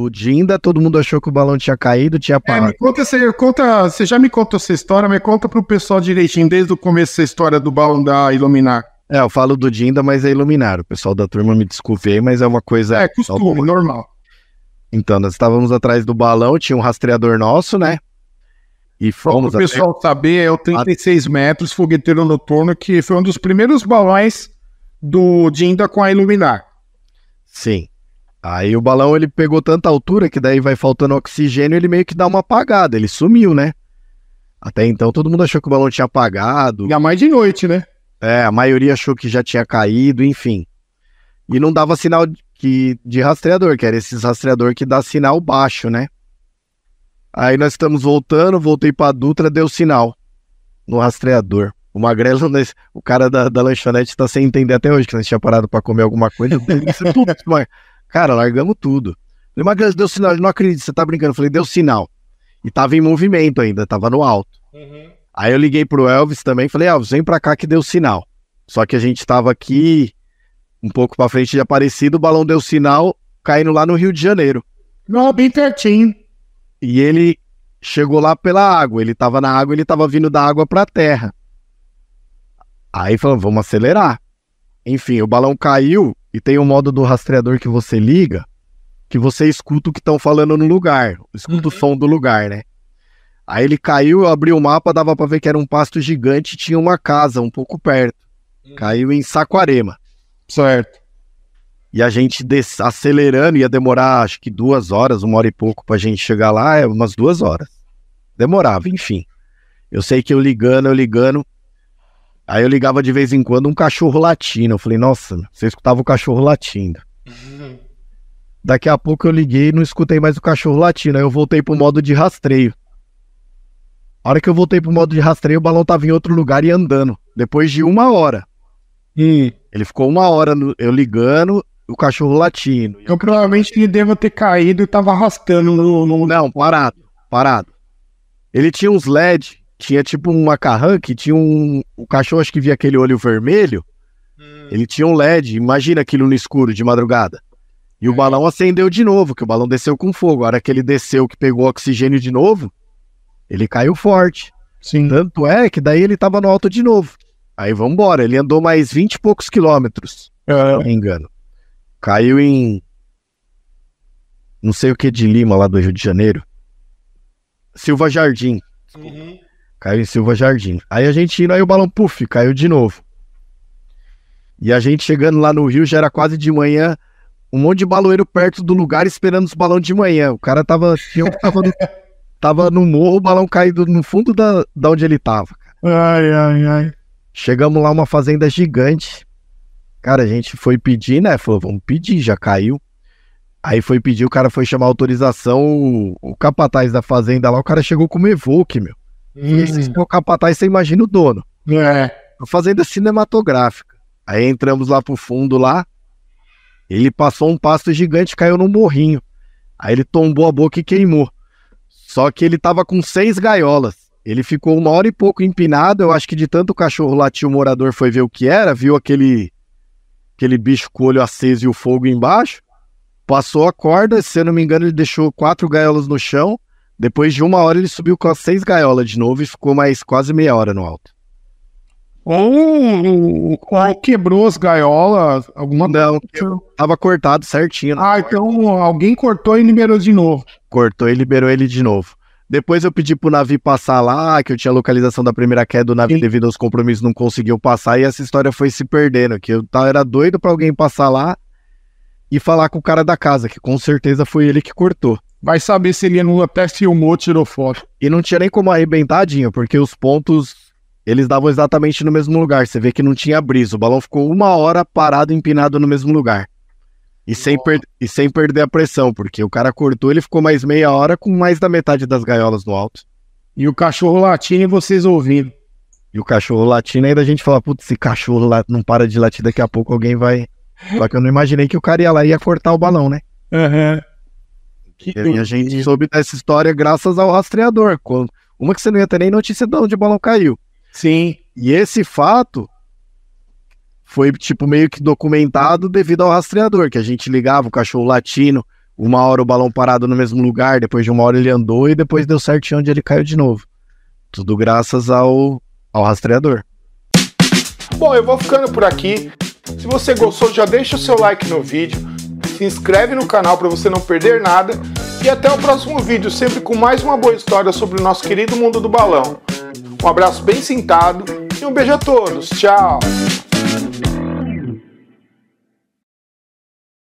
do Dinda, todo mundo achou que o balão tinha caído, tinha parado. É, me conta, você, conta, você já me contou essa história, mas conta pro pessoal direitinho, desde o começo essa história do balão da Iluminar. É, eu falo do Dinda, mas é Iluminar. O pessoal da turma me desculpe aí, mas é uma coisa... É, costume, normal. Então, nós estávamos atrás do balão, tinha um rastreador nosso, né? E fomos Bom, o pessoal até... saber, é o 36 a... metros, fogueteiro noturno, que foi um dos primeiros balões do Dinda com a Iluminar. Sim. Aí o balão ele pegou tanta altura que daí vai faltando oxigênio, ele meio que dá uma apagada, ele sumiu, né? Até então todo mundo achou que o balão tinha apagado. E a mais de noite, né? É, a maioria achou que já tinha caído, enfim. E não dava sinal que, de rastreador, que era esses rastreador que dá sinal baixo, né? Aí nós estamos voltando, voltei pra Dutra, deu sinal no rastreador. O Magrelo, o cara da, da lanchonete tá sem entender até hoje, que nós tinha parado para comer alguma coisa. É tudo, mas Cara, largamos tudo. Falei, mas deu sinal. Ele não acredita, você tá brincando. Eu falei, deu sinal. E tava em movimento ainda, tava no alto. Uhum. Aí eu liguei pro Elvis também, falei, Elvis, vem pra cá que deu sinal. Só que a gente tava aqui um pouco pra frente de Aparecido, o balão deu sinal caindo lá no Rio de Janeiro. Não, bem pertinho. E ele chegou lá pela água, ele tava na água, ele tava vindo da água pra terra. Aí falou, vamos acelerar. Enfim, o balão caiu e tem o um modo do rastreador que você liga, que você escuta o que estão falando no lugar, escuta uhum. o som do lugar, né? Aí ele caiu, eu abri o mapa, dava para ver que era um pasto gigante, tinha uma casa um pouco perto. Uhum. Caiu em Saquarema. Certo. E a gente des... acelerando, ia demorar acho que duas horas, uma hora e pouco pra gente chegar lá, é umas duas horas. Demorava, enfim. Eu sei que eu ligando, eu ligando, Aí eu ligava de vez em quando um cachorro latindo. Eu falei, nossa, você escutava o cachorro latindo. Uhum. Daqui a pouco eu liguei e não escutei mais o cachorro latindo. Aí eu voltei pro modo de rastreio. A hora que eu voltei pro modo de rastreio, o balão tava em outro lugar e andando. Depois de uma hora. Hum. Ele ficou uma hora no, eu ligando, o cachorro latindo. Então provavelmente ele deva ter caído e tava arrastando no, no... Não, parado, parado. Ele tinha uns LED tinha tipo um macarrão que tinha um. O cachorro acho que via aquele olho vermelho. Hum. Ele tinha um LED. Imagina aquilo no escuro de madrugada. E é. o balão acendeu de novo, que o balão desceu com fogo. A hora que ele desceu, que pegou oxigênio de novo, ele caiu forte. Sim. Tanto é que daí ele tava no alto de novo. Aí vamos embora. Ele andou mais 20 e poucos quilômetros. É. Se não me engano. Caiu em. Não sei o que de Lima, lá do Rio de Janeiro. Silva Jardim. Uhum. Caiu em Silva Jardim. Aí a gente indo, aí o balão, puf, caiu de novo. E a gente chegando lá no Rio, já era quase de manhã, um monte de baloeiro perto do lugar esperando os balões de manhã. O cara tava, tava, no, tava no morro, o balão caído no fundo da, da onde ele tava. Ai, ai, ai. Chegamos lá, uma fazenda gigante. Cara, a gente foi pedir, né? Falou, vamos pedir, já caiu. Aí foi pedir, o cara foi chamar autorização, o, o capataz da fazenda lá, o cara chegou com o Evoque, meu. Hum. Se o capataz, você imagina o dono. É. A fazenda cinematográfica. Aí entramos lá pro fundo lá. Ele passou um pasto gigante, caiu num morrinho. Aí ele tombou a boca e queimou. Só que ele tava com seis gaiolas. Ele ficou uma hora e pouco empinado. Eu acho que de tanto o cachorro latir, o morador foi ver o que era, viu aquele aquele bicho com o olho aceso e o fogo embaixo. Passou a corda, se eu não me engano, ele deixou quatro gaiolas no chão. Depois de uma hora, ele subiu com as seis gaiolas de novo e ficou mais quase meia hora no alto. Ou, quebrou as gaiolas, alguma Não, tava cortado certinho. Né? Ah, porta. então alguém cortou e liberou de novo. Cortou e liberou ele de novo. Depois eu pedi pro navio passar lá, que eu tinha localização da primeira queda do navio Sim. devido aos compromissos, não conseguiu passar, e essa história foi se perdendo, que eu era doido para alguém passar lá e falar com o cara da casa, que com certeza foi ele que cortou vai saber se ele não até filmou, tirou foto. E não tinha nem como arrebentar, Dinho, porque os pontos eles davam exatamente no mesmo lugar. Você vê que não tinha brisa. O balão ficou uma hora parado, empinado no mesmo lugar. E sem, per... e sem perder a pressão, porque o cara cortou, ele ficou mais meia hora com mais da metade das gaiolas no alto. E o cachorro latindo e vocês ouvindo. E o cachorro latindo ainda a gente fala, putz, esse cachorro lá não para de latir, daqui a pouco alguém vai. Só que eu não imaginei que o cara ia lá e ia cortar o balão, né? Aham. Uhum. Que... E a gente soube dessa história graças ao rastreador. Quando... Uma que você não ia ter nem notícia de onde o balão caiu. Sim. E esse fato foi tipo meio que documentado devido ao rastreador, que a gente ligava o cachorro latino, uma hora o balão parado no mesmo lugar, depois de uma hora ele andou e depois deu certinho onde ele caiu de novo. Tudo graças ao, ao rastreador. Bom, eu vou ficando por aqui. Se você gostou, já deixa o seu like no vídeo se inscreve no canal para você não perder nada e até o próximo vídeo, sempre com mais uma boa história sobre o nosso querido mundo do balão. Um abraço bem sentado e um beijo a todos. Tchau!